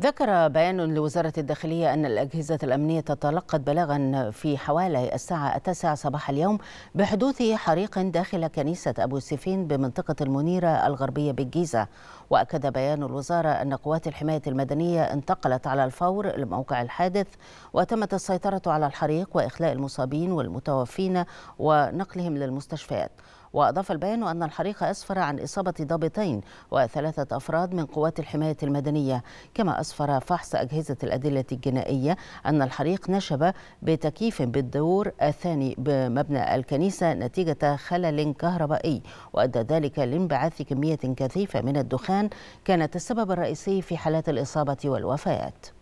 ذكر بيان لوزارة الداخلية أن الأجهزة الأمنية تلقت بلاغا في حوالي الساعة التاسعة صباح اليوم بحدوث حريق داخل كنيسة أبو سيفين بمنطقة المنيرة الغربية بالجيزة وأكد بيان الوزارة أن قوات الحماية المدنية انتقلت على الفور لموقع الحادث وتمت السيطرة على الحريق وإخلاء المصابين والمتوفين ونقلهم للمستشفيات وأضاف البيان أن الحريق أسفر عن إصابة ضابطين وثلاثة أفراد من قوات الحماية المدنية كما أسفر فحص أجهزة الأدلة الجنائية أن الحريق نشب بتكييف بالدور الثاني بمبنى الكنيسة نتيجة خلل كهربائي وأدى ذلك لانبعاث كمية كثيفة من الدخان كانت السبب الرئيسي في حالات الإصابة والوفيات